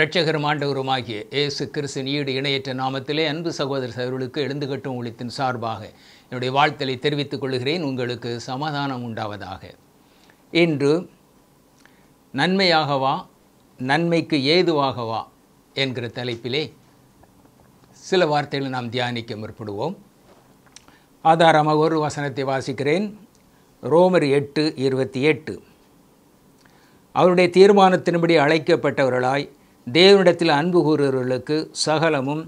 இரட்சகரும் ஆண்டவருமாகிய இயேசு கிறிஸ்தின் ஈடு இணையற்ற நாமத்திலே அன்பு சகோதர சகர்களுக்கு எழுந்துகட்டும் ஒழித்தின் சார்பாக என்னுடைய வாழ்த்தலை தெரிவித்துக் கொள்கிறேன் உங்களுக்கு சமாதானம் உண்டாவதாக இன்று நன்மையாகவா நன்மைக்கு ஏதுவாகவா என்கிற தலைப்பிலே சில வார்த்தைகளை நாம் தியானிக்க முற்படுவோம் ஆதாரமாக ஒரு வசனத்தை வாசிக்கிறேன் ரோமர் எட்டு இருபத்தி எட்டு அவருடைய தீர்மானத்தின்படி அழைக்கப்பட்டவர்களாய் தேவனிடத்தில் அன்பு கூறுகிறவர்களுக்கு சகலமும்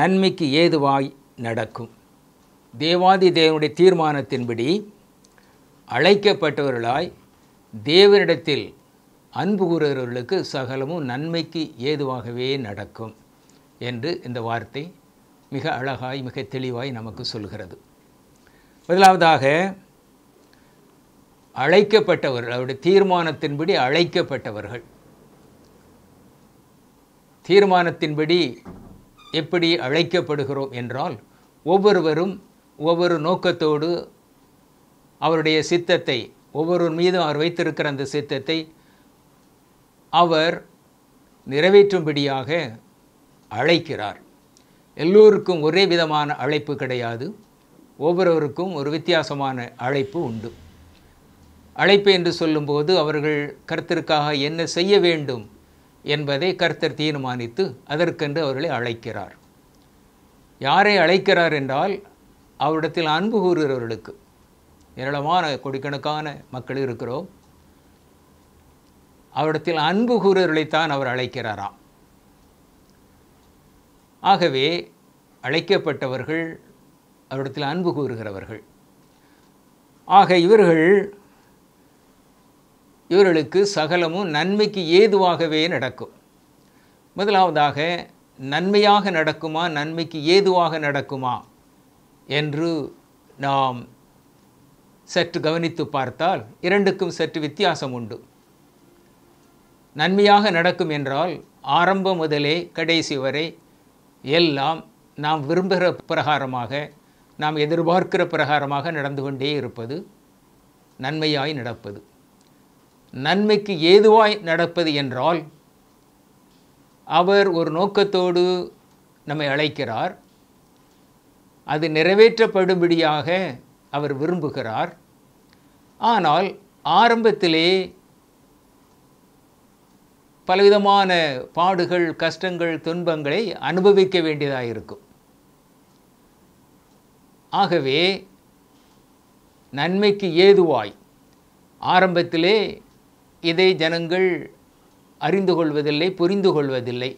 நன்மைக்கு ஏதுவாய் நடக்கும் தேவாதி தேவனுடைய தீர்மானத்தின்படி அழைக்கப்பட்டவர்களாய் தேவனிடத்தில் அன்பு கூறுகிறவர்களுக்கு சகலமும் நன்மைக்கு ஏதுவாகவே நடக்கும் என்று இந்த வார்த்தை மிக அழகாய் மிக தெளிவாய் நமக்கு சொல்கிறது முதலாவதாக அழைக்கப்பட்டவர்கள் அவருடைய தீர்மானத்தின்படி அழைக்கப்பட்டவர்கள் தீர்மானத்தின்படி எப்படி அழைக்கப்படுகிறோம் என்றால் ஒவ்வொருவரும் ஒவ்வொரு நோக்கத்தோடு அவருடைய சித்தத்தை ஒவ்வொரு மீதும் அவர் வைத்திருக்கிற அந்த சித்தத்தை அவர் நிறைவேற்றும்படியாக அழைக்கிறார் எல்லோருக்கும் ஒரே விதமான அழைப்பு கிடையாது ஒவ்வொருவருக்கும் ஒரு வித்தியாசமான அழைப்பு உண்டு அழைப்பு என்று சொல்லும்போது அவர்கள் கருத்திற்காக என்ன செய்ய வேண்டும் என்பதை கர்த்தர் தீர்மானித்து அதற்கென்று அவர்களை அழைக்கிறார் யாரை அழைக்கிறார் என்றால் அவரிடத்தில் அன்பு கூறுகிறவர்களுக்கு ஏராளமான கொடிக்கணக்கான மக்கள் இருக்கிறோம் அவரிடத்தில் அன்பு கூறுவர்களைத்தான் அவர் அழைக்கிறாராம் ஆகவே அழைக்கப்பட்டவர்கள் அவரிடத்தில் அன்பு கூறுகிறவர்கள் ஆக இவர்கள் இவர்களுக்கு சகலமும் நன்மைக்கு ஏதுவாகவே நடக்கும் முதலாவதாக நன்மையாக நடக்குமா நன்மைக்கு ஏதுவாக நடக்குமா என்று நாம் சற்று கவனித்து பார்த்தால் இரண்டுக்கும் சற்று வித்தியாசம் உண்டு நன்மையாக நடக்கும் என்றால் ஆரம்பம் முதலே கடைசி வரை எல்லாம் நாம் விரும்புகிற பிரகாரமாக நாம் எதிர்பார்க்கிற பிரகாரமாக நடந்து கொண்டே இருப்பது நன்மையாய் நடப்பது நன்மைக்கு ஏதுவாய் நடப்பது என்றால் அவர் ஒரு நோக்கத்தோடு நம்மை அழைக்கிறார் அது நிறைவேற்றப்படும்படியாக அவர் விரும்புகிறார் ஆனால் ஆரம்பத்திலே பலவிதமான பாடுகள் கஷ்டங்கள் துன்பங்களை அனுபவிக்க வேண்டியதாக இருக்கும் ஆகவே நன்மைக்கு ஏதுவாய் ஆரம்பத்திலே இதை ஜனங்கள் அறிந்து கொள்வதில்லை புரிந்து கொள்வதில்லை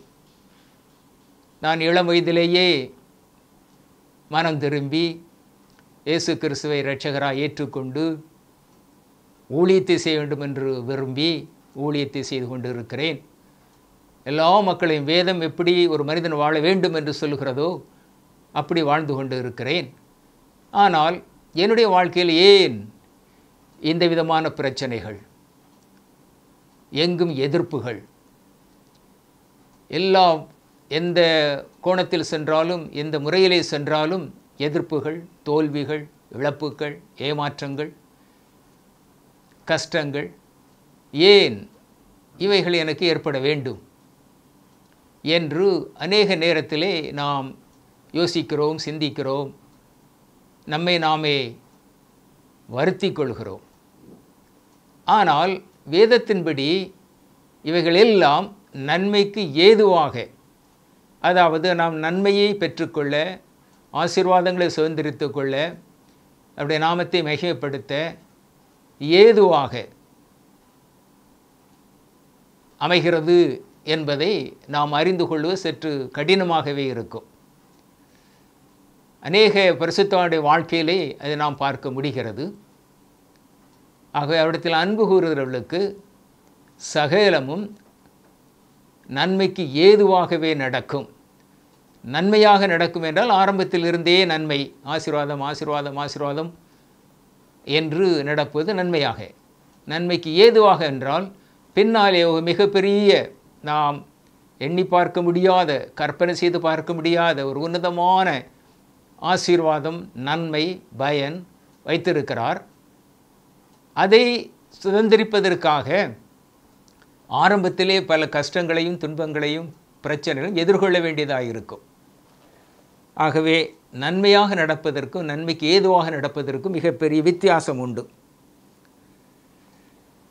நான் இளம் வயதிலேயே மனம் திரும்பி இயேசு கிறிஸ்துவை இரட்சகராக ஏற்றுக்கொண்டு ஊழியத்தை செய்ய வேண்டும் என்று விரும்பி ஊழியத்தை செய்து கொண்டிருக்கிறேன் எல்லா மக்களையும் வேதம் எப்படி ஒரு மனிதன் வாழ வேண்டும் என்று சொல்கிறதோ அப்படி வாழ்ந்து கொண்டு இருக்கிறேன் ஆனால் என்னுடைய வாழ்க்கையில் ஏன் இந்த விதமான பிரச்சனைகள் எங்கும் எதிர்ப்புகள் எல்லா எந்த கோணத்தில் சென்றாலும் எந்த முறையிலே சென்றாலும் எதிர்ப்புகள் தோல்விகள் இழப்புகள் ஏமாற்றங்கள் கஷ்டங்கள் ஏன் இவைகள் எனக்கு ஏற்பட வேண்டும் என்று அநேக நேரத்திலே நாம் யோசிக்கிறோம் சிந்திக்கிறோம் நம்மை நாமே வருத்தி கொள்கிறோம் ஆனால் வேதத்தின்படி இவைகளெல்லாம் நன்மைக்கு ஏதுவாக அதாவது நாம் நன்மையை பெற்றுக்கொள்ள ஆசீர்வாதங்களை சுதந்திரித்து கொள்ள அப்படி நாமத்தை மிகைப்படுத்த ஏதுவாக அமைகிறது என்பதை நாம் அறிந்து கொள்வது சற்று கடினமாகவே இருக்கும் அநேக பரிசுத்தாவுடைய வாழ்க்கையிலே அதை நாம் பார்க்க முடிகிறது ஆகவே அவரிடத்தில் அன்பு கூறுகிறவர்களுக்கு சகேலமும் நன்மைக்கு ஏதுவாகவே நடக்கும் நன்மையாக நடக்கும் என்றால் ஆரம்பத்தில் இருந்தே நன்மை ஆசிர்வாதம் ஆசிர்வாதம் ஆசீர்வாதம் என்று நடப்பது நன்மையாக நன்மைக்கு ஏதுவாக என்றால் பின்னாலே ஒரு மிகப்பெரிய நாம் எண்ணி பார்க்க முடியாத கற்பனை செய்து பார்க்க முடியாத ஒரு உன்னதமான ஆசீர்வாதம் நன்மை பயன் வைத்திருக்கிறார் அதை சுதந்திரிப்பதற்காக ஆரம்பத்திலே பல கஷ்டங்களையும் துன்பங்களையும் பிரச்சனைகளும் எதிர்கொள்ள வேண்டியதாக இருக்கும் ஆகவே நன்மையாக நடப்பதற்கும் நன்மைக்கு ஏதுவாக நடப்பதற்கும் மிகப்பெரிய வித்தியாசம் உண்டு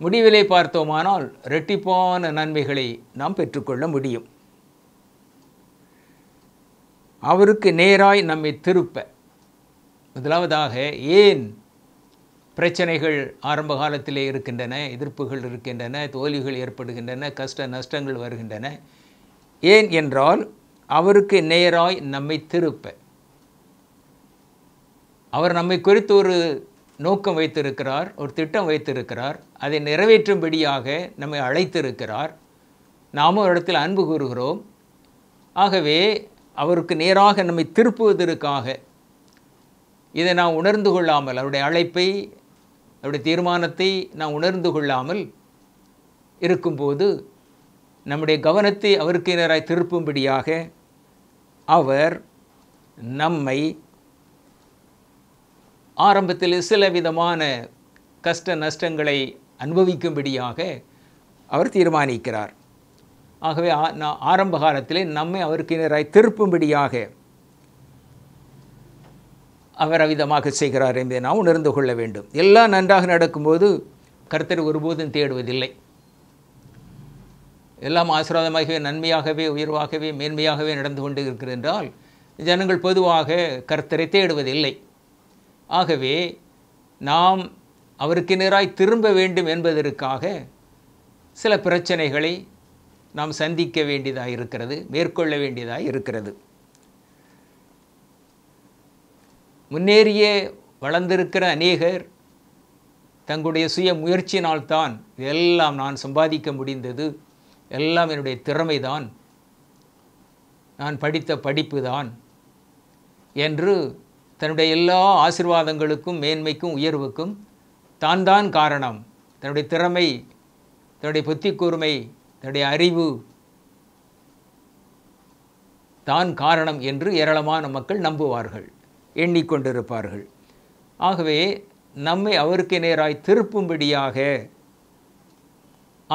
முடிவிலை பார்த்தோமானால் ரெட்டிப்பான நன்மைகளை நாம் பெற்றுக்கொள்ள முடியும் அவருக்கு நேராய் நம்மை திருப்ப முதலாவதாக ஏன் பிரச்சனைகள் ஆரம்ப காலத்திலே இருக்கின்றன எதிர்ப்புகள் இருக்கின்றன தோல்விகள் ஏற்படுகின்றன கஷ்ட நஷ்டங்கள் வருகின்றன ஏன் என்றால் அவருக்கு நேராய் நம்மை திருப்ப அவர் நம்மை குறித்து ஒரு நோக்கம் வைத்திருக்கிறார் ஒரு திட்டம் வைத்திருக்கிறார் அதை நிறைவேற்றும்படியாக நம்மை அழைத்திருக்கிறார் நாமும் இடத்தில் அன்பு கூறுகிறோம் ஆகவே அவருக்கு நேராக நம்மை திருப்புவதற்காக இதை நாம் உணர்ந்து கொள்ளாமல் அவருடைய அழைப்பை அவருடைய தீர்மானத்தை நாம் உணர்ந்து கொள்ளாமல் இருக்கும்போது நம்முடைய கவனத்தை அவருக்கு நேராய் திருப்பும்படியாக அவர் நம்மை ஆரம்பத்தில் சில விதமான கஷ்ட நஷ்டங்களை அனுபவிக்கும்படியாக அவர் தீர்மானிக்கிறார் ஆகவே ஆரம்ப காலத்திலே நம்மை அவருக்கு நேராய் திருப்பும்படியாக அவர் அவிதமாக செய்கிறார் என்பதை நாம் உணர்ந்து கொள்ள வேண்டும் எல்லாம் நன்றாக நடக்கும்போது கர்த்தர் ஒருபோதும் தேடுவதில்லை எல்லாம் ஆசீர்வாதமாகவே நன்மையாகவே உயர்வாகவே மேன்மையாகவே நடந்து கொண்டு இருக்கிறது என்றால் ஜனங்கள் பொதுவாக கர்த்தரை தேடுவதில்லை ஆகவே நாம் அவருக்கு நேராய் திரும்ப வேண்டும் என்பதற்காக சில பிரச்சனைகளை நாம் சந்திக்க வேண்டியதாக இருக்கிறது மேற்கொள்ள வேண்டியதாக இருக்கிறது முன்னேறியே வளர்ந்திருக்கிற அநேகர் தங்களுடைய சுய முயற்சியினால்தான் எல்லாம் நான் சம்பாதிக்க முடிந்தது எல்லாம் என்னுடைய திறமைதான் நான் படித்த படிப்பு தான் என்று தன்னுடைய எல்லா ஆசிர்வாதங்களுக்கும் மேன்மைக்கும் உயர்வுக்கும் தான் தான் காரணம் தன்னுடைய திறமை தன்னுடைய புத்தி கூர்மை தன்னுடைய அறிவு தான் காரணம் என்று ஏராளமான மக்கள் நம்புவார்கள் எண்ணிக்கொண்டிருப்பார்கள் ஆகவே நம்மை அவருக்கு நேராய் திருப்பும்படியாக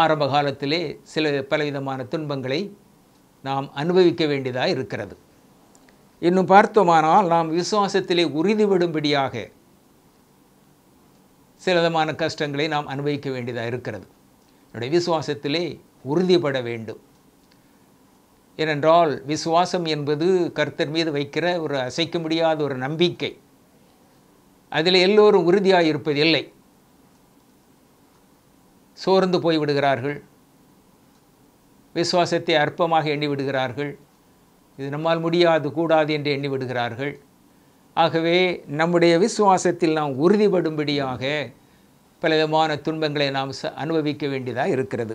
ஆரம்ப காலத்திலே சில பலவிதமான துன்பங்களை நாம் அனுபவிக்க வேண்டியதாக இருக்கிறது இன்னும் பார்த்தோமானால் நாம் விசுவாசத்திலே உறுதிவிடும்படியாக சில விதமான கஷ்டங்களை நாம் அனுபவிக்க வேண்டியதாக இருக்கிறது என்னுடைய விசுவாசத்திலே உறுதிப்பட வேண்டும் ஏனென்றால் விசுவாசம் என்பது கர்த்தர் மீது வைக்கிற ஒரு அசைக்க முடியாத ஒரு நம்பிக்கை அதில் எல்லோரும் உறுதியாக இருப்பது இல்லை சோர்ந்து போய்விடுகிறார்கள் விசுவாசத்தை அற்பமாக எண்ணிவிடுகிறார்கள் இது நம்மால் முடியாது கூடாது என்று எண்ணிவிடுகிறார்கள் ஆகவே நம்முடைய விசுவாசத்தில் நாம் உறுதிபடும்படியாக பலவிதமான துன்பங்களை நாம் அனுபவிக்க வேண்டியதாக இருக்கிறது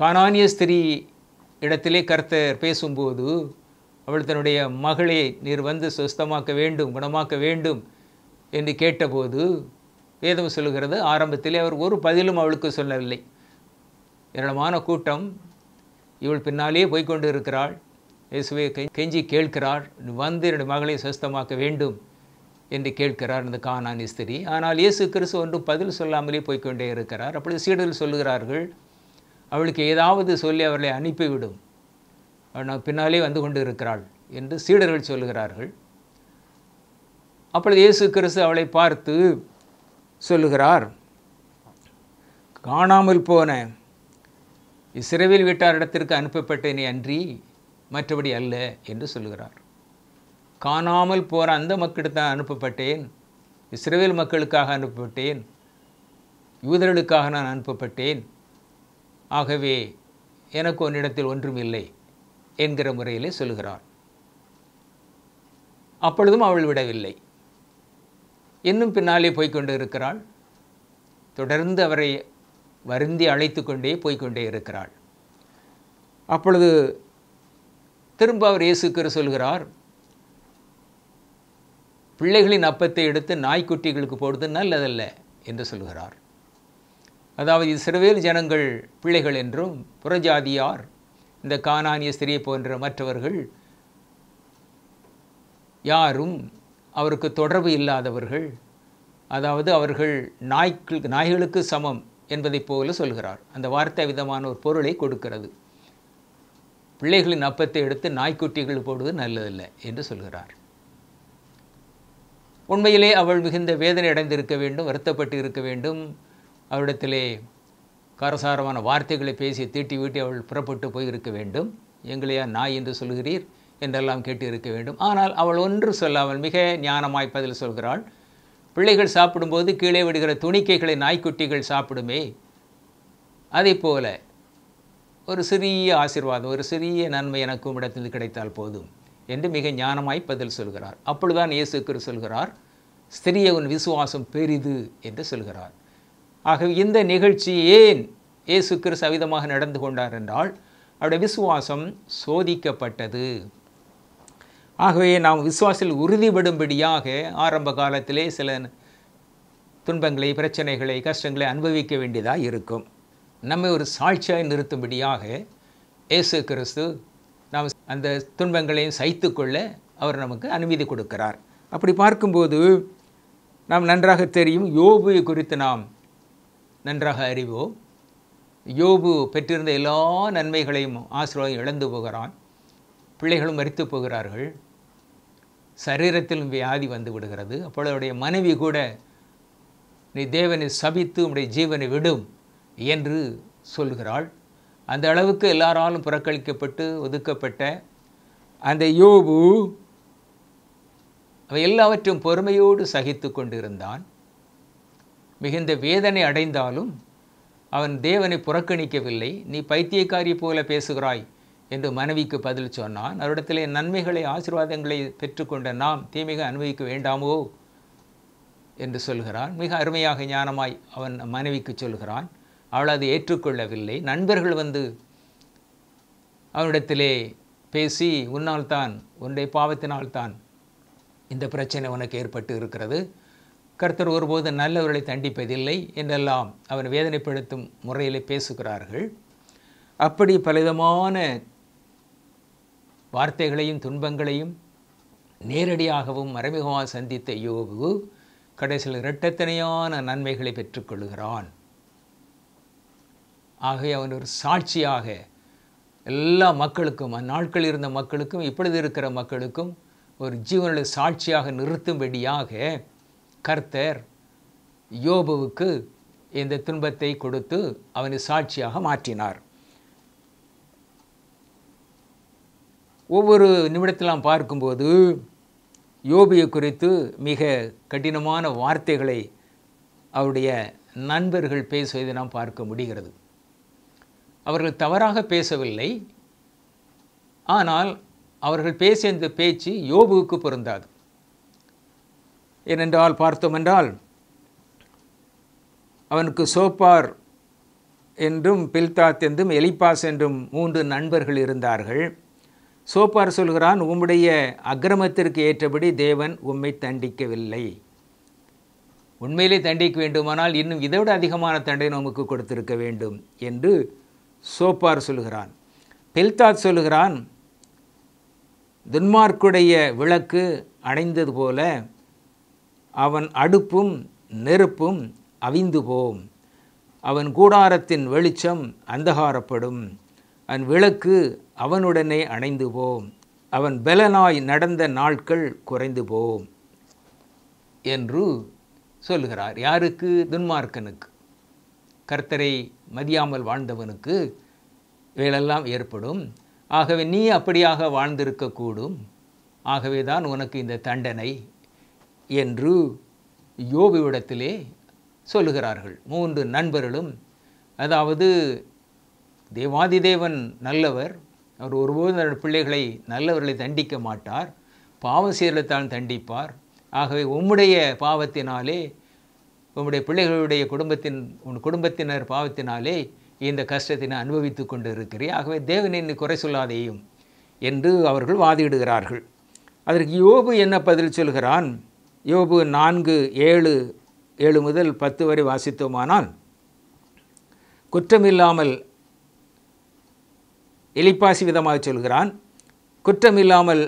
கானானிய ஸ்திரீ இடத்திலே கர்த்தர் பேசும்போது அவள் தன்னுடைய மகளை நீர் வந்து சுஸ்தமாக்க வேண்டும் குணமாக்க வேண்டும் என்று கேட்டபோது வேதம் சொல்லுகிறது ஆரம்பத்திலே அவர் ஒரு பதிலும் அவளுக்கு சொல்லவில்லை ஏராளமான கூட்டம் இவள் பின்னாலே போய்கொண்டு இருக்கிறாள் இயேசுவை கெஞ்சி கேட்கிறாள் வந்து என்னுடைய மகளை சுஸ்தமாக்க வேண்டும் என்று கேட்கிறார் இந்த கானான் ஸ்திரி ஆனால் இயேசு கிறிஸ்து ஒன்றும் பதில் சொல்லாமலே போய்கொண்டே இருக்கிறார் அப்படி சீடர்கள் சொல்லுகிறார்கள் அவளுக்கு ஏதாவது சொல்லி அவர்களை அனுப்பிவிடும் பின்னாலே வந்து கொண்டு இருக்கிறாள் என்று சீடர்கள் சொல்லுகிறார்கள் அப்பொழுது இயேசு கிறிஸ்து அவளை பார்த்து சொல்லுகிறார் காணாமல் போன சிறைவில் வீட்டாரிடத்திற்கு அனுப்பப்பட்ட நீ அன்றி மற்றபடி அல்ல என்று சொல்லுகிறார் காணாமல் போகிற அந்த மக்களுக்கு தான் அனுப்பப்பட்டேன் இஸ்ரேவேல் மக்களுக்காக அனுப்பப்பட்டேன் யூதர்களுக்காக நான் அனுப்பப்பட்டேன் ஆகவே எனக்கு உன்னிடத்தில் இல்லை என்கிற முறையிலே சொல்கிறார் அப்பொழுதும் அவள் விடவில்லை இன்னும் பின்னாலே போய்கொண்டு இருக்கிறாள் தொடர்ந்து அவரை வருந்தி அழைத்து கொண்டே போய்கொண்டே இருக்கிறாள் அப்பொழுது திரும்ப அவர் இயேசுக்கர் சொல்கிறார் பிள்ளைகளின் அப்பத்தை எடுத்து நாய்க்குட்டிகளுக்கு போடுவது நல்லதல்ல என்று சொல்கிறார் அதாவது சிறுவேல் ஜனங்கள் பிள்ளைகள் என்றும் புறஜாதியார் இந்த கானானிய ஸ்திரியை போன்ற மற்றவர்கள் யாரும் அவருக்கு தொடர்பு இல்லாதவர்கள் அதாவது அவர்கள் நாய்க்கு நாய்களுக்கு சமம் என்பதைப் போல சொல்கிறார் அந்த வார்த்தை விதமான ஒரு பொருளை கொடுக்கிறது பிள்ளைகளின் அப்பத்தை எடுத்து நாய்க்குட்டிகள் போடுவது நல்லதில்லை என்று சொல்கிறார் உண்மையிலே அவள் மிகுந்த வேதனை அடைந்திருக்க வேண்டும் வருத்தப்பட்டு இருக்க வேண்டும் அவரிடத்திலே காரசாரமான வார்த்தைகளை பேசி தீட்டி அவள் புறப்பட்டு போயிருக்க வேண்டும் எங்களையா நாய் என்று சொல்கிறீர் என்றெல்லாம் கேட்டு இருக்க வேண்டும் ஆனால் அவள் ஒன்று சொல்லாமல் மிக ஞானமாய் பதில் சொல்கிறாள் பிள்ளைகள் சாப்பிடும்போது கீழே விடுகிற துணிக்கைகளை நாய்க்குட்டிகள் சாப்பிடுமே அதே போல ஒரு சிறிய ஆசிர்வாதம் ஒரு சிறிய நன்மை எனக்கும் இடத்தில் கிடைத்தால் போதும் என்று மிக ஞானமாய் பதில் சொல்கிறார் அப்பொழுதுதான் இயேசுக்கு சொல்கிறார் ஸ்திரிய உன் விசுவாசம் பெரிது என்று சொல்கிறார் ஆகவே இந்த நிகழ்ச்சி ஏன் இயேசு கிறிஸ்து சவிதமாக நடந்து கொண்டார் என்றால் அவருடைய விசுவாசம் சோதிக்கப்பட்டது ஆகவே நாம் விசுவாசில் உறுதிபடும்படியாக ஆரம்ப காலத்திலே சில துன்பங்களை பிரச்சனைகளை கஷ்டங்களை அனுபவிக்க வேண்டியதாக இருக்கும் நம்மை ஒரு சாட்சியாக நிறுத்தும்படியாக இயேசு கிறிஸ்து நாம் அந்த துன்பங்களையும் சைத்து கொள்ள அவர் நமக்கு அனுமதி கொடுக்கிறார் அப்படி பார்க்கும்போது நாம் நன்றாக தெரியும் யோபு குறித்து நாம் நன்றாக அறிவோம் யோபு பெற்றிருந்த எல்லா நன்மைகளையும் ஆசீர்வாதம் இழந்து போகிறான் பிள்ளைகளும் மறித்து போகிறார்கள் சரீரத்திலும் வியாதி வந்து விடுகிறது அவருடைய மனைவி கூட நீ தேவனை சபித்து உடைய ஜீவனை விடும் என்று சொல்கிறாள் அந்த அளவுக்கு எல்லாராலும் புறக்கணிக்கப்பட்டு ஒதுக்கப்பட்ட அந்த யோபு அவை எல்லாவற்றும் பொறுமையோடு சகித்து கொண்டிருந்தான் மிகுந்த வேதனை அடைந்தாலும் அவன் தேவனை புறக்கணிக்கவில்லை நீ பைத்தியக்காரி போல பேசுகிறாய் என்று மனைவிக்கு பதில் சொன்னான் அவரிடத்திலே நன்மைகளை ஆசீர்வாதங்களை பெற்றுக்கொண்ட நாம் தீமைகள் அனுபவிக்க வேண்டாமோ என்று சொல்கிறான் மிக அருமையாக ஞானமாய் அவன் மனைவிக்கு சொல்கிறான் அவள் அதை ஏற்றுக்கொள்ளவில்லை நண்பர்கள் வந்து அவனிடத்திலே பேசி உன்னால் தான் உன்னுடைய பாவத்தினால்தான் இந்த பிரச்சனை உனக்கு ஏற்பட்டு இருக்கிறது கர்த்தர் ஒருபோது நல்லவர்களை தண்டிப்பதில்லை என்றெல்லாம் அவன் வேதனைப்படுத்தும் முறையில் பேசுகிறார்கள் அப்படி பலவிதமான வார்த்தைகளையும் துன்பங்களையும் நேரடியாகவும் மறைமுகமாக சந்தித்த யோபு கடைசியில் இரட்டத்தனையான நன்மைகளை பெற்றுக்கொள்கிறான் ஆகவே அவன் ஒரு சாட்சியாக எல்லா மக்களுக்கும் அந்நாட்கள் இருந்த மக்களுக்கும் இப்பொழுது இருக்கிற மக்களுக்கும் ஒரு ஜீவனில் சாட்சியாக நிறுத்தும்படியாக கர்த்தர் யோபுவுக்கு இந்த துன்பத்தை கொடுத்து அவனை சாட்சியாக மாற்றினார் ஒவ்வொரு நிமிடத்திலாம் பார்க்கும்போது யோபியை குறித்து மிக கடினமான வார்த்தைகளை அவருடைய நண்பர்கள் பேசுவதை நாம் பார்க்க முடிகிறது அவர்கள் தவறாக பேசவில்லை ஆனால் அவர்கள் பேசிய இந்த பேச்சு யோபுவுக்கு பொருந்தாது ஏனென்றால் பார்த்தோமென்றால் அவனுக்கு சோப்பார் என்றும் பில்தாத் என்றும் எலிபாஸ் என்றும் மூன்று நண்பர்கள் இருந்தார்கள் சோப்பார் சொல்கிறான் உம்முடைய அக்கிரமத்திற்கு ஏற்றபடி தேவன் உம்மை தண்டிக்கவில்லை உண்மையிலே தண்டிக்க வேண்டுமானால் இன்னும் இதை விட அதிகமான தண்டனை நமக்கு கொடுத்திருக்க வேண்டும் என்று சோப்பார் சொல்கிறான் பில்தாத் சொல்கிறான் துன்மார்க்குடைய விளக்கு அடைந்தது போல அவன் அடுப்பும் நெருப்பும் அவிந்து போம் அவன் கூடாரத்தின் வெளிச்சம் அந்தகாரப்படும் அவன் விளக்கு அவனுடனே அணைந்து போம் அவன் பலனாய் நடந்த நாட்கள் குறைந்து போம் என்று சொல்கிறார் யாருக்கு துன்மார்க்கனுக்கு கர்த்தரை மதியாமல் வாழ்ந்தவனுக்கு இவையெல்லாம் ஏற்படும் ஆகவே நீ அப்படியாக வாழ்ந்திருக்கக்கூடும் ஆகவே தான் உனக்கு இந்த தண்டனை என்று யோபுவிடத்திலே சொல்லுகிறார்கள் மூன்று நண்பர்களும் அதாவது தேவாதிதேவன் நல்லவர் அவர் ஒருபோதும் பிள்ளைகளை நல்லவர்களை தண்டிக்க மாட்டார் பாவம் செய்தத்தான் தண்டிப்பார் ஆகவே உம்முடைய பாவத்தினாலே உம்முடைய பிள்ளைகளுடைய குடும்பத்தின் உன் குடும்பத்தினர் பாவத்தினாலே இந்த கஷ்டத்தினை அனுபவித்து கொண்டு இருக்கிறேன் ஆகவே என்னை குறை சொல்லாதேயும் என்று அவர்கள் வாதிடுகிறார்கள் அதற்கு யோபு என்ன பதில் சொல்கிறான் யோபு நான்கு ஏழு ஏழு முதல் பத்து வரை வாசித்தோமானால் குற்றமில்லாமல் எலிப்பாசி விதமாக சொல்கிறான் குற்றமில்லாமல்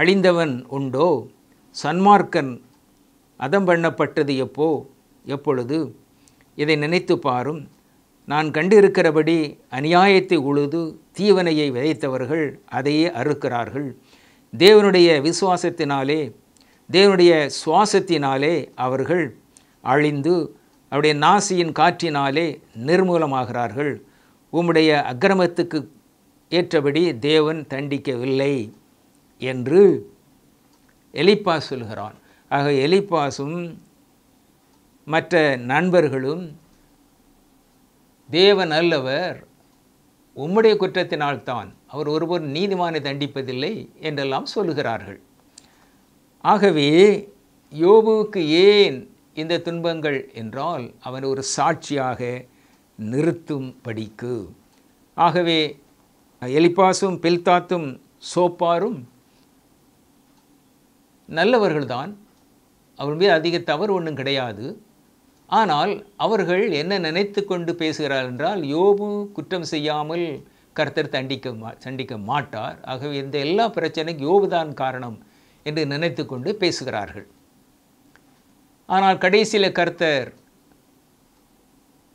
அழிந்தவன் உண்டோ சன்மார்க்கன் அதம் பண்ணப்பட்டது எப்போ எப்பொழுது இதை நினைத்து பாரும் நான் கண்டிருக்கிறபடி அநியாயத்தை உழுது தீவனையை விதைத்தவர்கள் அதையே அறுக்கிறார்கள் தேவனுடைய விசுவாசத்தினாலே தேவனுடைய சுவாசத்தினாலே அவர்கள் அழிந்து அவருடைய நாசியின் காற்றினாலே நிர்மூலமாகிறார்கள் உம்முடைய அக்கிரமத்துக்கு ஏற்றபடி தேவன் தண்டிக்கவில்லை என்று எலிப்பா சொல்கிறான் ஆக எலிப்பாசும் மற்ற நண்பர்களும் தேவன் அல்லவர் உம்முடைய குற்றத்தினால்தான் அவர் ஒருவர் நீதிமானை தண்டிப்பதில்லை என்றெல்லாம் சொல்லுகிறார்கள் ஆகவே யோபுவுக்கு ஏன் இந்த துன்பங்கள் என்றால் அவன் ஒரு சாட்சியாக நிறுத்தும் படிக்கு ஆகவே எலிபாசும் பில்தாத்தும் சோப்பாரும் நல்லவர்கள்தான் அவர்கள் மீது அதிக தவறு ஒன்றும் கிடையாது ஆனால் அவர்கள் என்ன நினைத்து கொண்டு பேசுகிறார் என்றால் யோபு குற்றம் செய்யாமல் கர்த்தர் தண்டிக்க மா சண்டிக்க மாட்டார் ஆகவே இந்த எல்லா பிரச்சனைக்கும் யோபுதான் காரணம் என்று நினைத்து கொண்டு பேசுகிறார்கள் ஆனால் கடைசியில் கர்த்தர்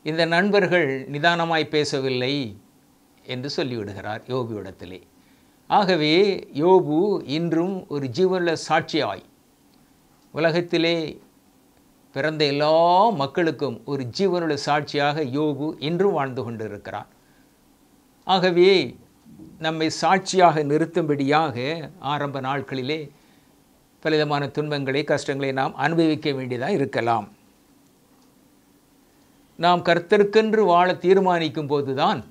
இந்த நண்பர்கள் நிதானமாய் பேசவில்லை என்று சொல்லிவிடுகிறார் யோபுவிடத்திலே ஆகவே யோபு இன்றும் ஒரு ஜீவனில் சாட்சியாய் உலகத்திலே பிறந்த எல்லா மக்களுக்கும் ஒரு ஜீவனுள்ள சாட்சியாக யோபு இன்றும் வாழ்ந்து கொண்டிருக்கிறார் ஆகவே நம்மை சாட்சியாக நிறுத்தும்படியாக ஆரம்ப நாட்களிலே பலவிதமான துன்பங்களை கஷ்டங்களை நாம் அனுபவிக்க வேண்டியதாக இருக்கலாம் நாம் கர்த்தருக்கென்று வாழ தீர்மானிக்கும் போதுதான்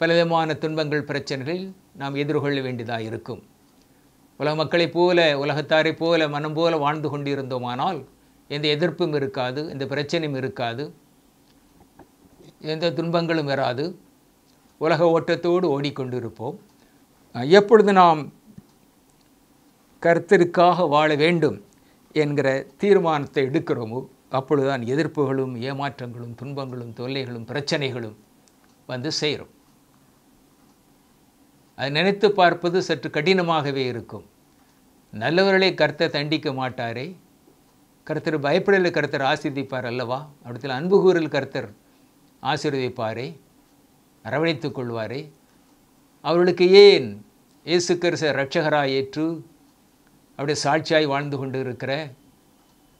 பலவிதமான துன்பங்கள் பிரச்சனைகளில் நாம் எதிர்கொள்ள வேண்டியதாக இருக்கும் உலக மக்களைப் போல உலகத்தாரைப் போல மனம் போல வாழ்ந்து கொண்டிருந்தோமானால் எந்த எதிர்ப்பும் இருக்காது எந்த பிரச்சனையும் இருக்காது எந்த துன்பங்களும் வராது உலக ஓட்டத்தோடு ஓடிக்கொண்டிருப்போம் எப்பொழுது நாம் கர்த்தருக்காக வாழ வேண்டும் என்கிற தீர்மானத்தை எடுக்கிறோமோ அப்பொழுதுதான் எதிர்ப்புகளும் ஏமாற்றங்களும் துன்பங்களும் தொல்லைகளும் பிரச்சனைகளும் வந்து சேரும் அதை நினைத்து பார்ப்பது சற்று கடினமாகவே இருக்கும் நல்லவர்களை கர்த்தர் தண்டிக்க மாட்டாரே கர்த்தர் பயப்படலில் கர்த்தர் ஆசீர்வதிப்பார் அல்லவா அப்படித்தில் அன்பு கூறல் கர்த்தர் ஆசீர்வதிப்பாரே அரவணைத்து கொள்வாரே அவர்களுக்கு ஏன் இயேசு கரிச ரட்சகராய் ஏற்று அவருடைய சாட்சியாய் வாழ்ந்து கொண்டு இருக்கிற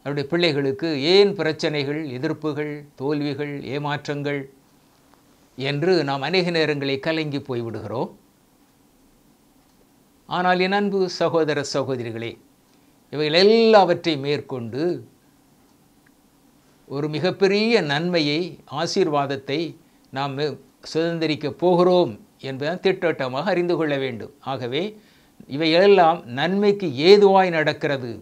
அவருடைய பிள்ளைகளுக்கு ஏன் பிரச்சனைகள் எதிர்ப்புகள் தோல்விகள் ஏமாற்றங்கள் என்று நாம் அநேக நேரங்களை கலங்கி போய்விடுகிறோம் ஆனால் என் அன்பு சகோதர சகோதரிகளே இவைகள் எல்லாவற்றை மேற்கொண்டு ஒரு மிகப்பெரிய நன்மையை ஆசீர்வாதத்தை நாம் சுதந்திரிக்கப் போகிறோம் என்பதை திட்டவட்டமாக அறிந்து கொள்ள வேண்டும் ஆகவே இவையெல்லாம் நன்மைக்கு ஏதுவாய் நடக்கிறது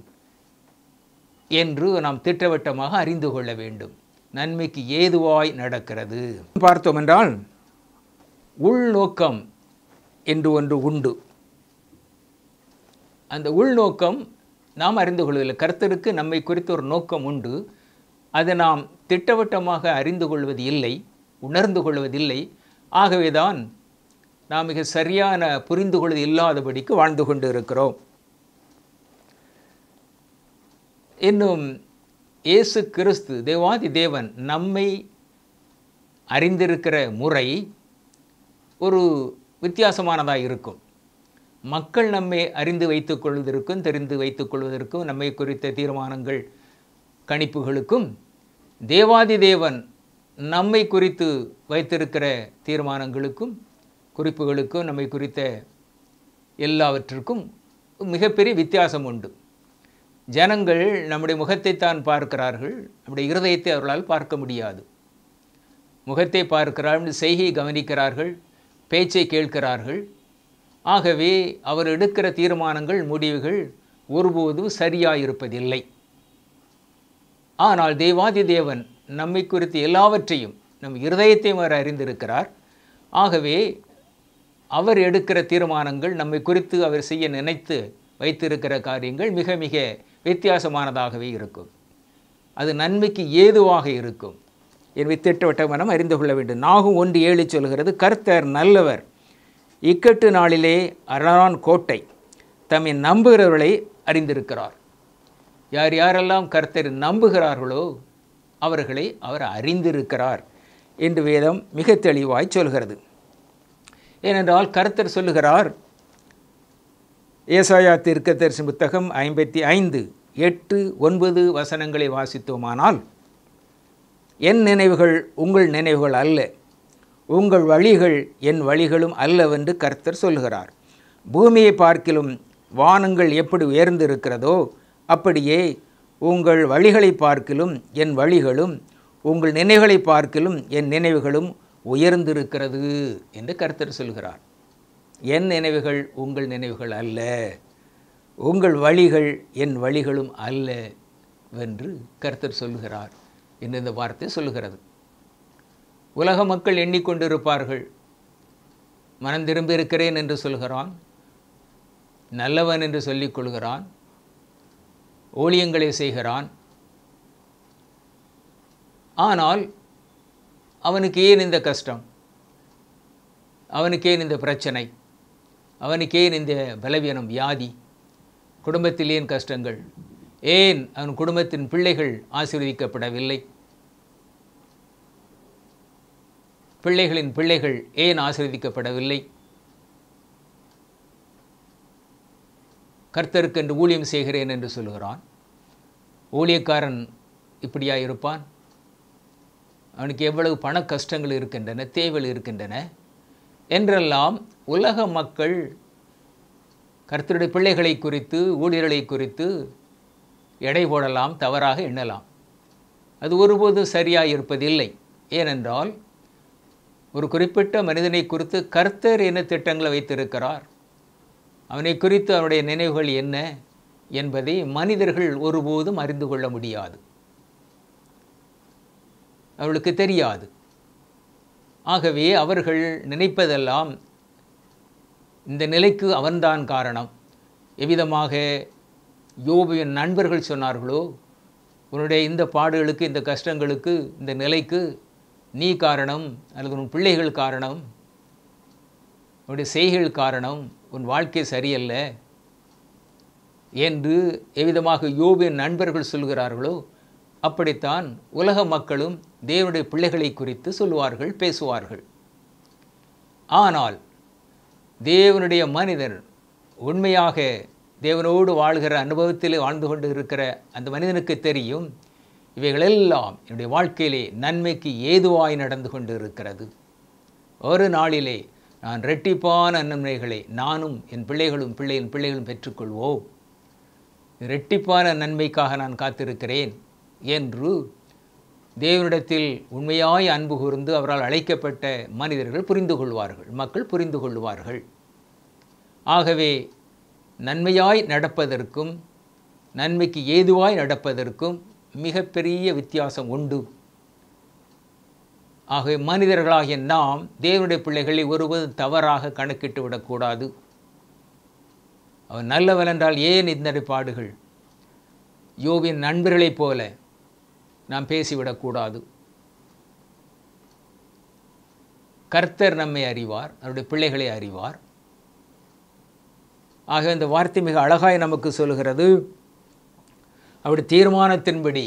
என்று நாம் திட்டவட்டமாக அறிந்து கொள்ள வேண்டும் நன்மைக்கு ஏதுவாய் நடக்கிறது பார்த்தோம் என்றால் உள்நோக்கம் என்று ஒன்று உண்டு அந்த உள்நோக்கம் நாம் அறிந்து கொள்வதில்லை கருத்தருக்கு நம்மை குறித்த ஒரு நோக்கம் உண்டு அதை நாம் திட்டவட்டமாக அறிந்து கொள்வது இல்லை உணர்ந்து கொள்வதில்லை ஆகவேதான் நாம் மிக சரியான புரிந்து கொள்வது இல்லாதபடிக்கு வாழ்ந்து கொண்டு இருக்கிறோம் இன்னும் இயேசு கிறிஸ்து தேவாதி தேவன் நம்மை அறிந்திருக்கிற முறை ஒரு வித்தியாசமானதாக இருக்கும் மக்கள் நம்மை அறிந்து வைத்துக் கொள்வதற்கும் தெரிந்து வைத்துக் கொள்வதற்கும் நம்மை குறித்த தீர்மானங்கள் கணிப்புகளுக்கும் தேவாதி தேவன் நம்மை குறித்து வைத்திருக்கிற தீர்மானங்களுக்கும் குறிப்புகளுக்கும் நம்மை குறித்த எல்லாவற்றிற்கும் மிகப்பெரிய வித்தியாசம் உண்டு ஜனங்கள் நம்முடைய முகத்தை தான் பார்க்கிறார்கள் நம்முடைய இருதயத்தை அவர்களால் பார்க்க முடியாது முகத்தை பார்க்கிறார்கள் செய்கையை கவனிக்கிறார்கள் பேச்சை கேட்கிறார்கள் ஆகவே அவர் எடுக்கிற தீர்மானங்கள் முடிவுகள் ஒருபோதும் சரியாக இருப்பதில்லை ஆனால் தெய்வாதி தேவன் நம்மை குறித்து எல்லாவற்றையும் நம் இருதயத்தையும் அவர் அறிந்திருக்கிறார் ஆகவே அவர் எடுக்கிற தீர்மானங்கள் நம்மை குறித்து அவர் செய்ய நினைத்து வைத்திருக்கிற காரியங்கள் மிக மிக வித்தியாசமானதாகவே இருக்கும் அது நன்மைக்கு ஏதுவாக இருக்கும் எனவே திட்டவட்டமாக நாம் அறிந்து கொள்ள வேண்டும் நாகும் ஒன்று ஏழு சொல்கிறது கர்த்தர் நல்லவர் இக்கட்டு நாளிலே அரணான் கோட்டை தம்மை நம்புகிறவர்களை அறிந்திருக்கிறார் யார் யாரெல்லாம் கர்த்தர் நம்புகிறார்களோ அவர்களை அவர் அறிந்திருக்கிறார் என்று வேதம் மிக தெளிவாய் சொல்கிறது ஏனென்றால் கருத்தர் சொல்லுகிறார் ஏசாயா தீர்க்கதரிசி புத்தகம் ஐம்பத்தி ஐந்து எட்டு ஒன்பது வசனங்களை வாசித்தோமானால் என் நினைவுகள் உங்கள் நினைவுகள் அல்ல உங்கள் வழிகள் என் வழிகளும் அல்லவென்று கர்த்தர் சொல்கிறார் பூமியை பார்க்கிலும் வானங்கள் எப்படி உயர்ந்திருக்கிறதோ அப்படியே உங்கள் வழிகளை பார்க்கிலும் என் வழிகளும் உங்கள் நினைவுகளை பார்க்கிலும் என் நினைவுகளும் உயர்ந்திருக்கிறது என்று கருத்தர் சொல்கிறார் என் நினைவுகள் உங்கள் நினைவுகள் அல்ல உங்கள் வழிகள் என் வழிகளும் அல்ல என்று கருத்தர் சொல்கிறார் என்று இந்த வார்த்தை சொல்கிறது உலக மக்கள் எண்ணிக்கொண்டிருப்பார்கள் மனம் திரும்பி இருக்கிறேன் என்று சொல்கிறான் நல்லவன் என்று சொல்லிக் கொள்கிறான் ஊழியங்களை செய்கிறான் ஆனால் அவனுக்கு ஏன் இந்த கஷ்டம் அவனுக்கு ஏன் இந்த பிரச்சனை அவனுக்கு ஏன் இந்த பலவீனம் வியாதி குடும்பத்தில் ஏன் கஷ்டங்கள் ஏன் அவன் குடும்பத்தின் பிள்ளைகள் ஆசீர்வதிக்கப்படவில்லை பிள்ளைகளின் பிள்ளைகள் ஏன் ஆசீர்வதிக்கப்படவில்லை கர்த்தருக்கு என்று ஊழியம் செய்கிறேன் என்று சொல்கிறான் ஊழியக்காரன் இப்படியா இருப்பான் அவனுக்கு எவ்வளவு பண கஷ்டங்கள் இருக்கின்றன தேவைகள் இருக்கின்றன என்றெல்லாம் உலக மக்கள் கர்த்தருடைய பிள்ளைகளை குறித்து ஊழியர்களை குறித்து எடை போடலாம் தவறாக எண்ணலாம் அது ஒருபோது சரியாக இருப்பதில்லை ஏனென்றால் ஒரு குறிப்பிட்ட மனிதனை குறித்து கர்த்தர் என்ன திட்டங்களை வைத்திருக்கிறார் அவனை குறித்து அவனுடைய நினைவுகள் என்ன என்பதை மனிதர்கள் ஒருபோதும் அறிந்து கொள்ள முடியாது அவர்களுக்கு தெரியாது ஆகவே அவர்கள் நினைப்பதெல்லாம் இந்த நிலைக்கு அவன்தான் காரணம் எவ்விதமாக யோபியின் நண்பர்கள் சொன்னார்களோ உன்னுடைய இந்த பாடுகளுக்கு இந்த கஷ்டங்களுக்கு இந்த நிலைக்கு நீ காரணம் அல்லது உன் பிள்ளைகள் காரணம் உன்னுடைய செய்கைகள் காரணம் உன் வாழ்க்கை சரியல்ல என்று எவ்விதமாக யோபியின் நண்பர்கள் சொல்கிறார்களோ அப்படித்தான் உலக மக்களும் தேவனுடைய பிள்ளைகளை குறித்து சொல்வார்கள் பேசுவார்கள் ஆனால் தேவனுடைய மனிதர் உண்மையாக தேவனோடு வாழ்கிற அனுபவத்தில் வாழ்ந்து கொண்டு இருக்கிற அந்த மனிதனுக்கு தெரியும் இவைகளெல்லாம் என்னுடைய வாழ்க்கையிலே நன்மைக்கு ஏதுவாய் நடந்து கொண்டு இருக்கிறது ஒரு நாளிலே நான் ரெட்டிப்பான நன்மைகளை நானும் என் பிள்ளைகளும் பிள்ளையின் பிள்ளைகளும் பெற்றுக்கொள்வோம் ரெட்டிப்பான நன்மைக்காக நான் காத்திருக்கிறேன் என்று தேவனிடத்தில் உண்மையாய் அன்பு கூர்ந்து அவரால் அழைக்கப்பட்ட மனிதர்கள் புரிந்து கொள்வார்கள் மக்கள் புரிந்து கொள்வார்கள் ஆகவே நன்மையாய் நடப்பதற்கும் நன்மைக்கு ஏதுவாய் நடப்பதற்கும் மிகப்பெரிய வித்தியாசம் உண்டு ஆகவே மனிதர்களாகிய நாம் தேவனுடைய பிள்ளைகளை ஒருபோதும் தவறாக கணக்கிட்டு விடக்கூடாது அவர் நல்லவன் என்றால் ஏன் இந்த பாடுகள் யோவின் நண்பர்களைப் போல நாம் பேசிவிடக்கூடாது கர்த்தர் நம்மை அறிவார் அவருடைய பிள்ளைகளை அறிவார் ஆக இந்த வார்த்தை மிக அழகாய் நமக்கு சொல்கிறது அவருடைய தீர்மானத்தின்படி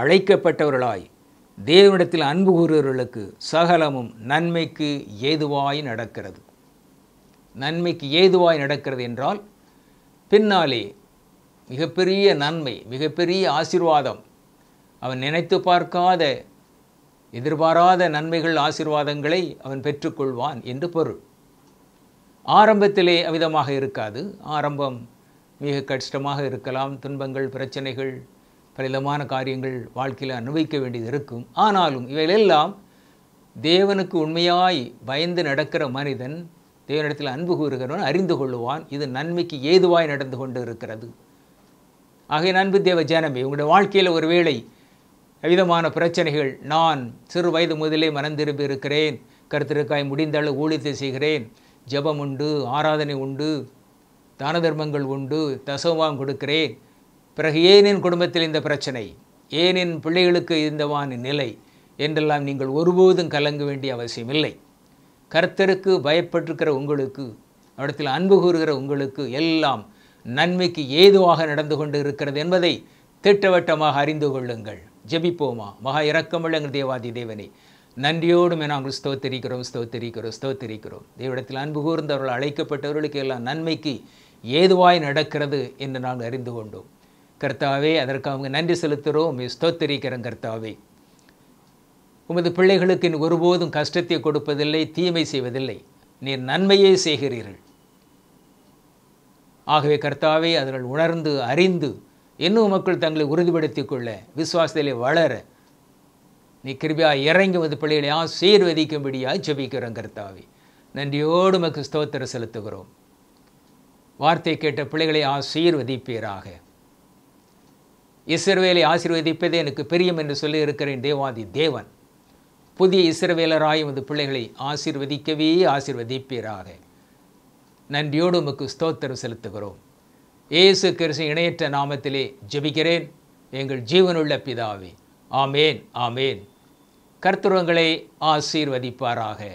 அழைக்கப்பட்டவர்களாய் தேவனிடத்தில் அன்பு கூறுவர்களுக்கு சகலமும் நன்மைக்கு ஏதுவாய் நடக்கிறது நன்மைக்கு ஏதுவாய் நடக்கிறது என்றால் பின்னாலே மிகப்பெரிய நன்மை மிகப்பெரிய ஆசிர்வாதம் அவன் நினைத்து பார்க்காத எதிர்பாராத நன்மைகள் ஆசிர்வாதங்களை அவன் பெற்றுக்கொள்வான் என்று பொருள் ஆரம்பத்திலே அவிதமாக இருக்காது ஆரம்பம் மிக கஷ்டமாக இருக்கலாம் துன்பங்கள் பிரச்சனைகள் பலவிதமான காரியங்கள் வாழ்க்கையில் அனுபவிக்க வேண்டியது இருக்கும் ஆனாலும் இவைகளெல்லாம் தேவனுக்கு உண்மையாய் பயந்து நடக்கிற மனிதன் தேவனிடத்தில் அன்பு கூறுகிறவன் அறிந்து கொள்ளுவான் இது நன்மைக்கு ஏதுவாய் நடந்து கொண்டு இருக்கிறது ஆகைய அன்பு தேவ ஜனமே உங்களுடைய வாழ்க்கையில் ஒரு வேளை விதமான பிரச்சனைகள் நான் சிறு வயது முதலே மனந்திரும்பி இருக்கிறேன் கருத்திருக்காய் முடிந்தளவு ஊழித்தை செய்கிறேன் ஜபம் உண்டு ஆராதனை உண்டு தான தர்மங்கள் உண்டு தசவாம் கொடுக்கிறேன் பிறகு ஏனின் குடும்பத்தில் இந்த பிரச்சனை ஏனின் பிள்ளைகளுக்கு இருந்தவான நிலை என்றெல்லாம் நீங்கள் ஒருபோதும் கலங்க வேண்டிய அவசியமில்லை கர்த்தருக்கு பயப்பட்டிருக்கிற உங்களுக்கு அவடத்தில் அன்பு கூறுகிற உங்களுக்கு எல்லாம் நன்மைக்கு ஏதுவாக நடந்து கொண்டு இருக்கிறது என்பதை திட்டவட்டமாக அறிந்து கொள்ளுங்கள் ஜெபிப்போமா மகா இரக்கமுள்ள எங்கள் தேவாதி தேவனை என நாங்கள் ஸ்தோத்தரிக்கிறோம் ஸ்தோத்தரிக்கிறோம் ஸ்தோத்தரிக்கிறோம் தேவடத்தில் அன்பு கூர்ந்தவர்கள் அழைக்கப்பட்டவர்களுக்கு எல்லாம் நன்மைக்கு ஏதுவாய் நடக்கிறது என்று நாங்கள் அறிந்து கொண்டோம் கர்த்தாவே அதற்கு அவங்க நன்றி செலுத்துகிறோம் ஸ்தோத்தரிக்கிறோம் கர்த்தாவே உமது பிள்ளைகளுக்கு ஒருபோதும் கஷ்டத்தை கொடுப்பதில்லை தீமை செய்வதில்லை நீர் நன்மையே செய்கிறீர்கள் ஆகவே கர்த்தாவே அதனால் உணர்ந்து அறிந்து இன்னும் மக்கள் தங்களை உறுதிப்படுத்திக் கொள்ள விசுவாசத்திலே வளர நீ கிருபியா இறங்கி வந்து பிள்ளைகளை ஆசீர்வதிக்கும்படியாக ஜபிக்கிறோம் கர்த்தாவி நன்றியோடு மக்கு ஸ்தோத்திர செலுத்துகிறோம் வார்த்தை கேட்ட பிள்ளைகளை ஆசீர்வதிப்பீராக இஸ்ரவேலை ஆசீர்வதிப்பதே எனக்கு பெரியம் என்று சொல்லி இருக்கிறேன் தேவாதி தேவன் புதிய இஸ்ரவேலராய் வந்து பிள்ளைகளை ஆசீர்வதிக்கவே ஆசீர்வதிப்பீராக நன்றியோடு உமக்கு ஸ்தோத்திரம் செலுத்துகிறோம் இயேசு கிறிஸ்து இணையற்ற நாமத்திலே ஜெபிக்கிறேன் எங்கள் ஜீவனுள்ள பிதாவே ஆமேன் ஆமேன் கர்த்தருவங்களை ஆசீர்வதிப்பாராக